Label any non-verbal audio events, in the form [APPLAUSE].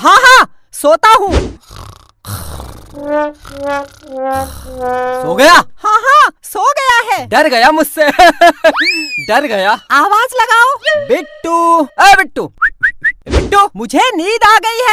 हाँ हाँ सोता हूँ सो गया हाँ हाँ सो गया है डर गया मुझसे [LAUGHS] डर गया आवाज लगाओ बिट्टू अरे बिट्टू बिट्टू मुझे नींद आ गई है